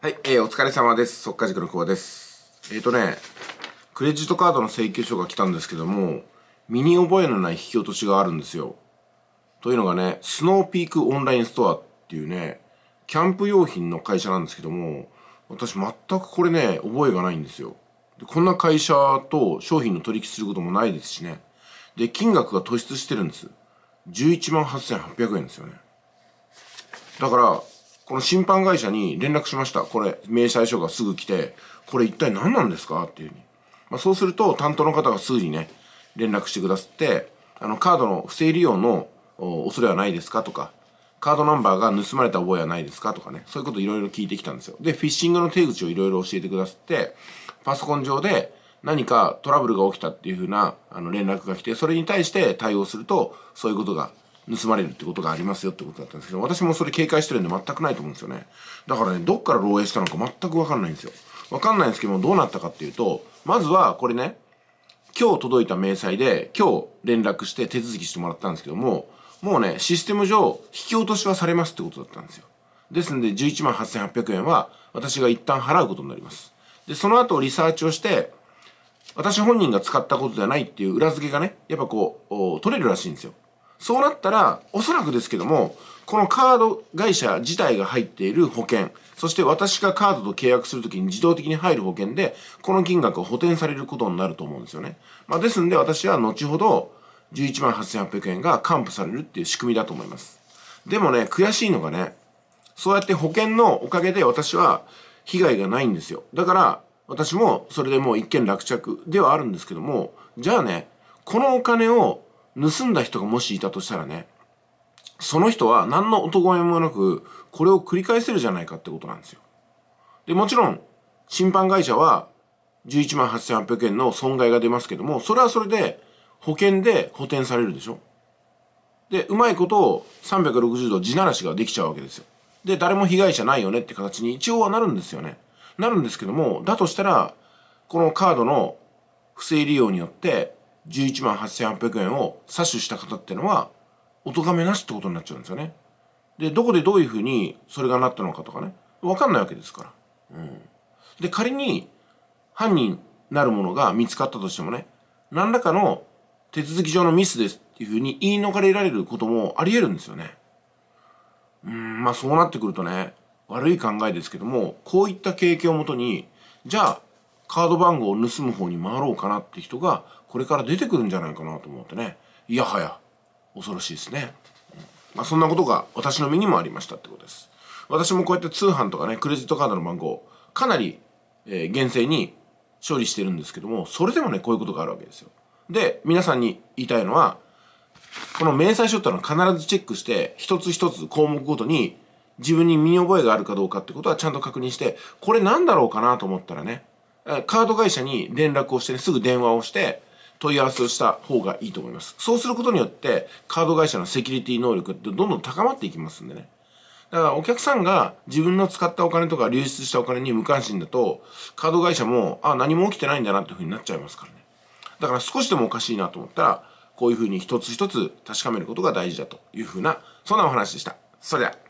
はい、えー、お疲れ様です。即稼塾の久保です。えっ、ー、とね、クレジットカードの請求書が来たんですけども、身に覚えのない引き落としがあるんですよ。というのがね、スノーピークオンラインストアっていうね、キャンプ用品の会社なんですけども、私全くこれね、覚えがないんですよ。でこんな会社と商品の取引することもないですしね。で、金額が突出してるんです。11万8800円ですよね。だから、この審判会社に連絡しました。これ、明細書がすぐ来て、これ一体何なんですかっていうふうに。まあ、そうすると、担当の方がすぐにね、連絡してくださって、あの、カードの不正利用の恐れはないですかとか、カードナンバーが盗まれた覚えはないですかとかね、そういうこといろいろ聞いてきたんですよ。で、フィッシングの手口をいろいろ教えてくださって、パソコン上で何かトラブルが起きたっていうふうなあの連絡が来て、それに対して対応すると、そういうことが盗まれるってことがありますよってことだったんですけど、私もそれ警戒してるんで全くないと思うんですよね。だからね、どっから漏洩したのか全くわかんないんですよ。わかんないんですけども、どうなったかっていうと、まずはこれね、今日届いた明細で、今日連絡して手続きしてもらったんですけども、もうね、システム上、引き落としはされますってことだったんですよ。ですんで、11万8800円は、私が一旦払うことになります。で、その後リサーチをして、私本人が使ったことではないっていう裏付けがね、やっぱこう、取れるらしいんですよ。そうなったら、おそらくですけども、このカード会社自体が入っている保険、そして私がカードと契約するときに自動的に入る保険で、この金額を補填されることになると思うんですよね。まあ、ですんで私は後ほど、11万8800円が還付されるっていう仕組みだと思います。でもね、悔しいのがね、そうやって保険のおかげで私は被害がないんですよ。だから、私もそれでもう一件落着ではあるんですけども、じゃあね、このお金を盗んだ人がもしいたとしたらね、その人は何の男前もなく、これを繰り返せるじゃないかってことなんですよ。で、もちろん、審判会社は11万8800円の損害が出ますけども、それはそれで保険で補填されるでしょ。で、うまいことを360度地ならしができちゃうわけですよ。で、誰も被害者ないよねって形に一応はなるんですよね。なるんですけども、だとしたら、このカードの不正利用によって11万8800円を詐取した方っていうのはお咎めなしってことになっちゃうんですよね。でどこでどういうふうにそれがなったのかとかねわかんないわけですから。うん、で仮に犯人なるものが見つかったとしてもね何らかの手続き上のミスですっていうふうに言い逃れられることもあり得るんですよね。うんまあそうなってくるとね悪い考えですけどもこういった経験をもとにじゃあカード番号を盗む方に回ろうかなって人がこれから出てくるんじゃないかなと思ってねいやはや恐ろしいですね、まあ、そんなことが私の身にもありましたってことです私もこうやって通販とかねクレジットカードの番号かなり、えー、厳正に処理してるんですけどもそれでもねこういうことがあるわけですよで皆さんに言いたいのはこの明細書ってのは必ずチェックして一つ一つ項目ごとに自分に身に覚えがあるかどうかってことはちゃんと確認してこれ何だろうかなと思ったらねカード会社に連絡をして、ね、すぐ電話をして問い合わせをした方がいいと思います。そうすることによって、カード会社のセキュリティ能力ってどんどん高まっていきますんでね。だからお客さんが自分の使ったお金とか流出したお金に無関心だと、カード会社も、あ、何も起きてないんだなっていうふうになっちゃいますからね。だから少しでもおかしいなと思ったら、こういうふうに一つ一つ確かめることが大事だというふうな、そんなお話でした。それでは。